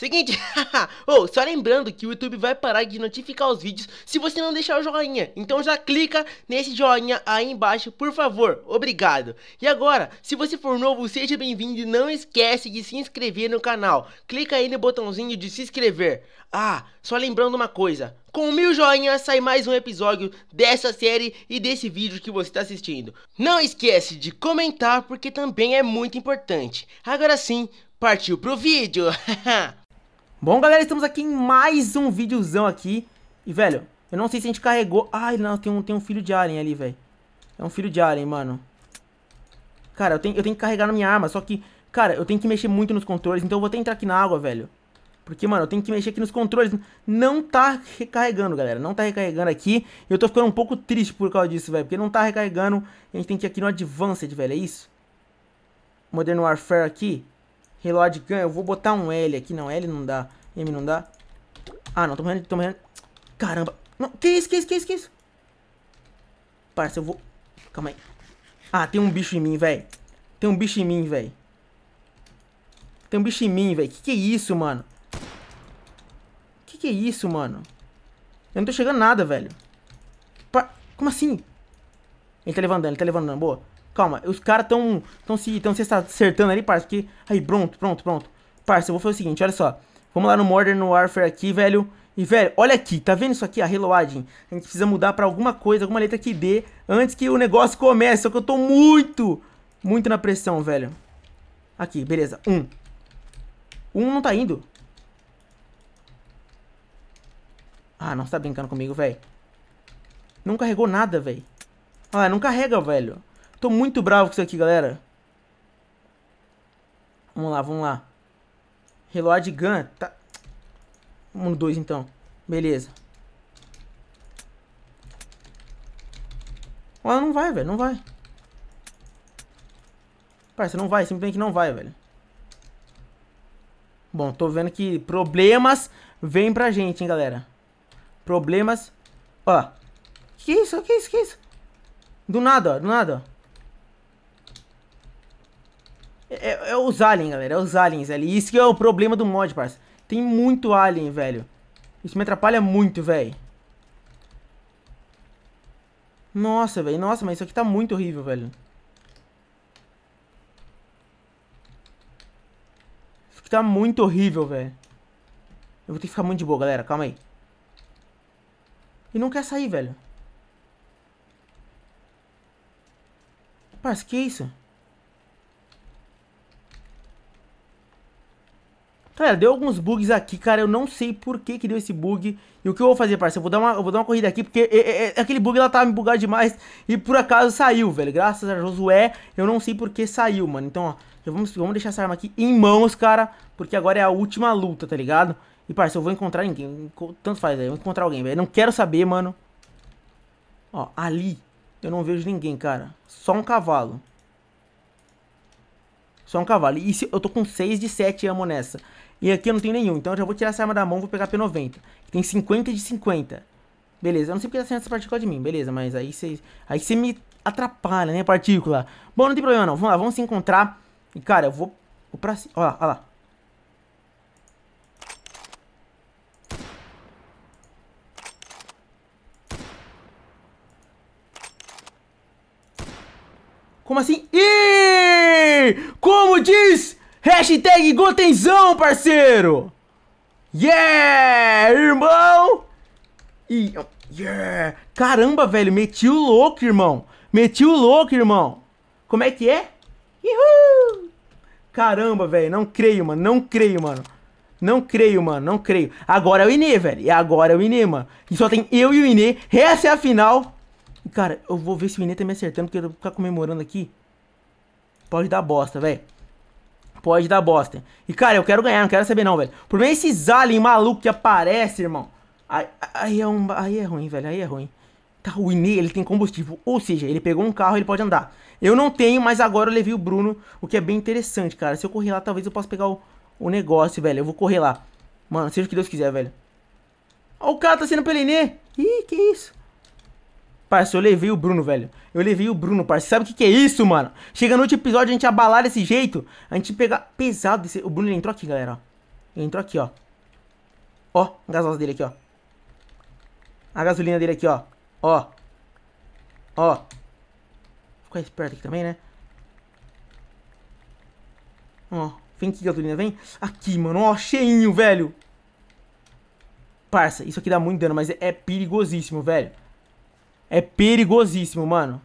Seguinte, oh, só lembrando que o YouTube vai parar de notificar os vídeos se você não deixar o joinha. Então já clica nesse joinha aí embaixo, por favor. Obrigado. E agora, se você for novo, seja bem-vindo e não esquece de se inscrever no canal. Clica aí no botãozinho de se inscrever. Ah, só lembrando uma coisa. Com mil joinhas sai mais um episódio dessa série e desse vídeo que você está assistindo. Não esquece de comentar porque também é muito importante. Agora sim, partiu pro vídeo! Bom, galera, estamos aqui em mais um videozão aqui. E, velho, eu não sei se a gente carregou... Ai, não, tem um, tem um filho de alien ali, velho. É um filho de alien, mano. Cara, eu tenho, eu tenho que carregar na minha arma, só que... Cara, eu tenho que mexer muito nos controles, então eu vou até entrar aqui na água, velho. Porque, mano, eu tenho que mexer aqui nos controles. Não tá recarregando, galera. Não tá recarregando aqui. Eu tô ficando um pouco triste por causa disso, velho. Porque não tá recarregando. A gente tem que ir aqui no Advanced, velho. É isso? Modern Warfare aqui. Reload gun, eu vou botar um L aqui. Não, L não dá. M não dá. Ah, não, tô morrendo, tô morrendo. Caramba. Não, que isso, que isso, que isso, que isso? Parça, eu vou... Calma aí. Ah, tem um bicho em mim, velho. Tem um bicho em mim, velho. Tem um bicho em mim, velho. Que que é isso, mano? Que que é isso, mano? Eu não tô chegando nada, velho. Pa... Como assim? Ele tá levantando, ele tá levantando. Boa. Calma, os caras tão, tão, se, tão se acertando ali, parça. Que... Aí, pronto, pronto, pronto. Parça, eu vou fazer o seguinte, olha só. Vamos lá no Modern Warfare aqui, velho. E, velho, olha aqui, tá vendo isso aqui? A reloading. A gente precisa mudar pra alguma coisa, alguma letra que dê antes que o negócio comece. Só que eu tô muito, muito na pressão, velho. Aqui, beleza. Um. Um não tá indo. Ah, não, você tá brincando comigo, velho. Não carregou nada, velho. Ah, não carrega, velho. Tô muito bravo com isso aqui, galera. Vamos lá, vamos lá. Reload gun. Tá. Vamos no 2 então. Beleza. Ó, não vai, velho. Não vai. Parça, não vai. Simplesmente não vai, velho. Bom, tô vendo que problemas vêm pra gente, hein, galera. Problemas. Ó. Que isso? Que isso? Que isso? Do nada, ó. Do nada, ó. É, é os aliens, galera. É os aliens, ali. Isso que é o problema do mod, parça. Tem muito alien, velho. Isso me atrapalha muito, velho. Nossa, velho. Nossa, mas isso aqui tá muito horrível, velho. Isso aqui tá muito horrível, velho. Eu vou ter que ficar muito de boa, galera. Calma aí. E não quer sair, velho. Parça, que isso? Galera, deu alguns bugs aqui, cara. Eu não sei por que que deu esse bug. E o que eu vou fazer, parceiro? Eu vou dar uma, eu vou dar uma corrida aqui, porque é, é, é aquele bug ela tava me bugando demais. E por acaso saiu, velho. Graças a Josué, eu não sei por que saiu, mano. Então, ó, já vamos, vamos deixar essa arma aqui em mãos, cara. Porque agora é a última luta, tá ligado? E, parceiro, eu vou encontrar ninguém. Tanto faz, velho. Eu vou encontrar alguém, velho. Não quero saber, mano. Ó, ali eu não vejo ninguém, cara. Só um cavalo. Só um cavalo. E se, eu tô com 6 de 7 amo nessa. E aqui eu não tenho nenhum. Então eu já vou tirar essa arma da mão vou pegar P90. Que tem 50 de 50. Beleza, eu não sei porque tá saindo essa partícula de mim. Beleza, mas aí você aí me atrapalha, né, partícula. Bom, não tem problema não. Vamos lá, vamos se encontrar. E, cara, eu vou, vou pra cima. Olha lá, olha lá. Como assim? Ih! Como diz? Hashtag Gotenzão, parceiro! Yeah, irmão! E... Oh, yeah! Caramba, velho, meti o louco, irmão! Meti o louco, irmão! Como é que é? Uhul! Caramba, velho, não creio, mano, não creio, mano. Não creio, mano, não creio. Agora é o Inê, velho, e agora é o Inê, mano. E só tem eu e o Inê, essa é a final. Cara, eu vou ver se o Inê tá me acertando, porque eu vou ficar comemorando aqui. Pode dar bosta, velho. Pode dar bosta. E, cara, eu quero ganhar, não quero saber não, velho. Por meio esses aliens maluco que aparece, irmão. Aí, aí, é um, aí é ruim, velho. Aí é ruim. Tá ruim, ele tem combustível. Ou seja, ele pegou um carro, ele pode andar. Eu não tenho, mas agora eu levei o Bruno, o que é bem interessante, cara. Se eu correr lá, talvez eu possa pegar o, o negócio, velho. Eu vou correr lá. Mano, seja o que Deus quiser, velho. Ó, o cara tá sendo pelenê. Ih, que isso? Parça, eu levei o Bruno, velho. Eu levei o Bruno, parça. Sabe o que, que é isso, mano? Chega no último episódio, a gente abalar desse jeito. A gente pegar pesado. Desse... O Bruno ele entrou aqui, galera, ó. Ele entrou aqui, ó. Ó, a gasosa dele aqui, ó. A gasolina dele aqui, ó. Ó. Ó. Ficar esperto aqui também, né? Ó. Vem aqui, gasolina, vem. Aqui, mano. Ó, cheinho, velho. Parça, isso aqui dá muito dano, mas é perigosíssimo, velho. É perigosíssimo, mano.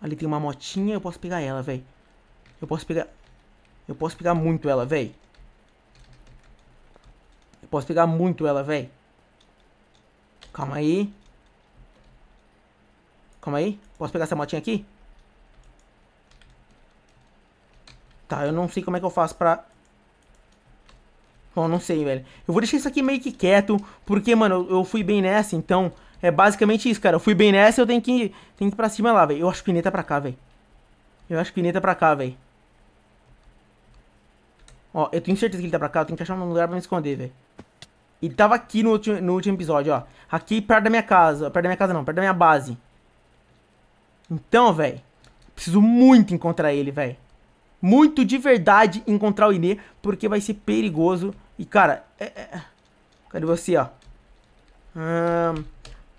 Ali tem uma motinha, eu posso pegar ela, velho. Eu posso pegar... Eu posso pegar muito ela, velho. Eu posso pegar muito ela, velho. Calma aí. Calma aí. Posso pegar essa motinha aqui? Tá, eu não sei como é que eu faço pra... Bom, não sei, velho. Eu vou deixar isso aqui meio que quieto, porque, mano, eu fui bem nessa, então... É basicamente isso, cara. Eu fui bem nessa, eu tenho que ir, tenho que ir pra cima lá, velho. Eu acho que pineta é pra cá, velho. Eu acho que pineta é pra cá, velho. Ó, eu tenho certeza que ele tá pra cá. Eu tenho que achar um lugar pra me esconder, velho. Ele tava aqui no último, no último episódio, ó. Aqui perto da minha casa. Perto da minha casa não, perto da minha base. Então, velho. Preciso muito encontrar ele, velho. Muito de verdade encontrar o Inê, porque vai ser perigoso. E, cara, é, é... Cadê você, ó? Hum...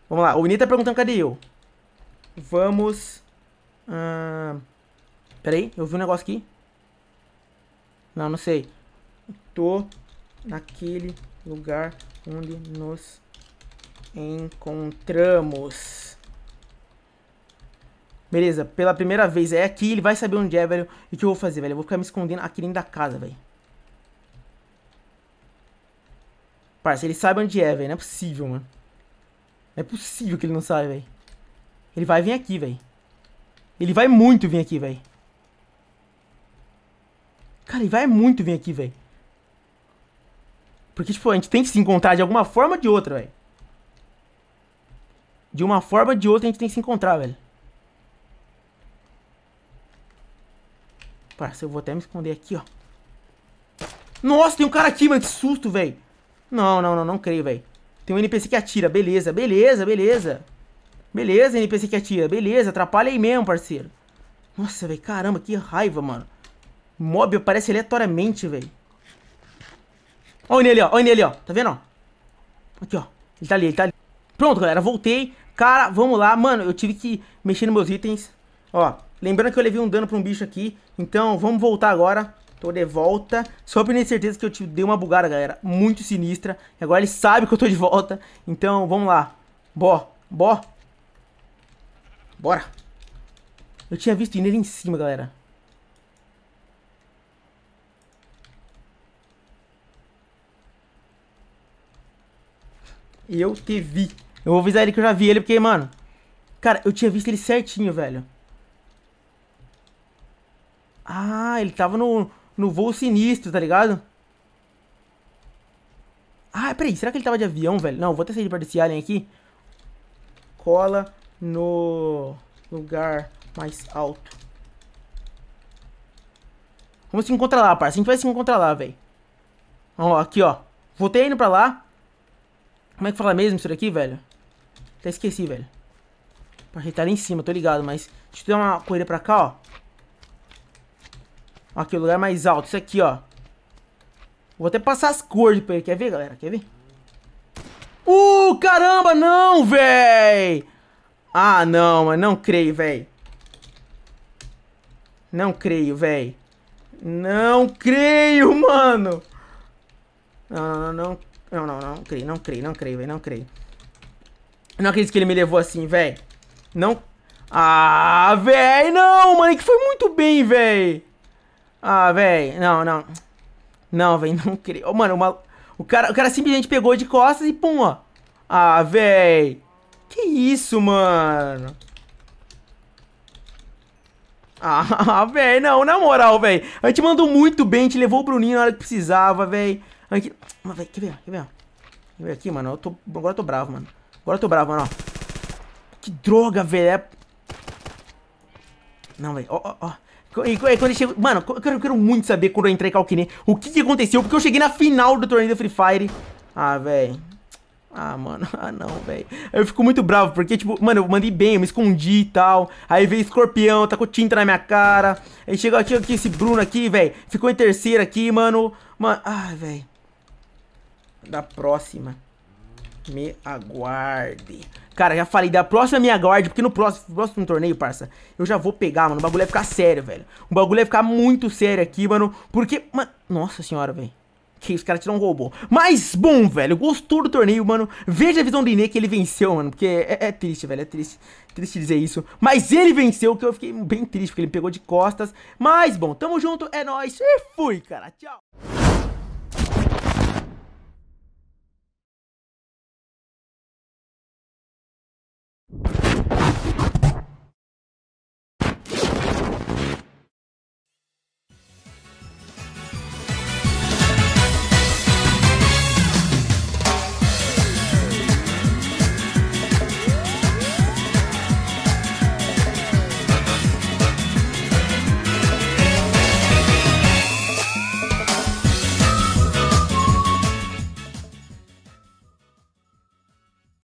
Vamos lá, o Nita tá perguntando cadê eu. Vamos... Uh, peraí, eu vi um negócio aqui. Não, não sei. Tô naquele lugar onde nos encontramos. Beleza, pela primeira vez é aqui, ele vai saber onde é, velho. E o que eu vou fazer, velho? Eu vou ficar me escondendo aqui dentro da casa, velho. Parça, ele sabe onde é, velho. Não é possível, mano. Não é possível que ele não saia, velho. Ele vai vir aqui, velho. Ele vai muito vir aqui, velho. Cara, ele vai muito vir aqui, velho. Porque, tipo, a gente tem que se encontrar de alguma forma ou de outra, velho. De uma forma ou de outra a gente tem que se encontrar, velho. Parça, eu vou até me esconder aqui, ó. Nossa, tem um cara aqui, mano. Que susto, velho. Não, não, não. Não creio, velho. Tem um NPC que atira, beleza, beleza, beleza. Beleza, NPC que atira, beleza, atrapalha aí mesmo, parceiro. Nossa, velho, caramba, que raiva, mano. Mob aparece aleatoriamente, velho. Olha ele ali, ó, olha ele ali, ó. Tá vendo, ó? Aqui, ó. Ele tá ali, ele tá ali. Pronto, galera, voltei. Cara, vamos lá. Mano, eu tive que mexer nos meus itens. Ó, lembrando que eu levei um dano pra um bicho aqui. Então, vamos voltar agora. Tô de volta. Só pra ter certeza que eu te dei uma bugada, galera. Muito sinistra. Agora ele sabe que eu tô de volta. Então, vamos lá. Bó. Bó. Bora. Eu tinha visto ele em cima, galera. Eu te vi. Eu vou avisar ele que eu já vi ele, porque, mano... Cara, eu tinha visto ele certinho, velho. Ah, ele tava no, no voo sinistro, tá ligado? Ah, peraí, será que ele tava de avião, velho? Não, vou até sair de perto desse alien aqui. Cola no lugar mais alto. Vamos se encontrar lá, parça. A gente vai se encontrar lá, velho. Ó, aqui, ó. Voltei indo pra lá. Como é que fala mesmo isso daqui, velho? Até esqueci, velho. Pra ajeitar tá ali em cima, tô ligado, mas... Deixa eu dar uma corrida pra cá, ó. Aqui, o lugar mais alto. Isso aqui, ó. Vou até passar as cores pra ele. Quer ver, galera? Quer ver? Uh, caramba, não, véi! Ah, não, mano. não creio, véi. Não creio, véi. Não creio, mano! Não, não, não. Não, não, não, não creio, não creio, não creio, véi, não creio. Não acredito que ele me levou assim, véi. Não. Ah, véi, não, mano, é que foi muito bem, véi. Ah, velho, não, não. Não, velho, não queria, Oh, mano, uma... o, cara, o cara simplesmente pegou de costas e pum, ó. Ah, velho. Que isso, mano? Ah, velho, não, na moral, velho. A gente mandou muito bem, a gente levou o Bruninho na hora que precisava, velho. Aqui... Mas, velho, quer ver, quer ver, Quer ver aqui, mano? Eu tô... Agora eu tô bravo, mano. Agora eu tô bravo, mano, ó. Que droga, velho. É... Não, velho. Ó, ó, ó. E quando chegou... Mano, eu quero, eu quero, muito saber quando eu entrei com Alquine o que, que aconteceu, porque eu cheguei na final do torneio do Free Fire. Ah, velho. Ah, mano, ah não, velho. Eu fico muito bravo, porque, tipo, mano, eu mandei bem, eu me escondi e tal. Aí veio escorpião, tá com tinta na minha cara. Aí chegou aqui, aqui esse Bruno aqui, velho. Ficou em terceiro aqui, mano. Mano, ah, velho. Da próxima. Me aguarde. Cara, já falei, da próxima minha guarda, porque no próximo, próximo torneio, parça, eu já vou pegar, mano. O bagulho vai ficar sério, velho. O bagulho vai ficar muito sério aqui, mano. Porque, mano. Nossa senhora, velho. Que os caras tiraram um robô. Mas, bom, velho, gostou do torneio, mano. Veja a visão do Inê que ele venceu, mano. Porque é, é, triste, velho, é triste. Triste dizer isso. Mas ele venceu, que eu fiquei bem triste, porque ele me pegou de costas. Mas, bom, tamo junto, é nóis. E fui, cara. Tchau.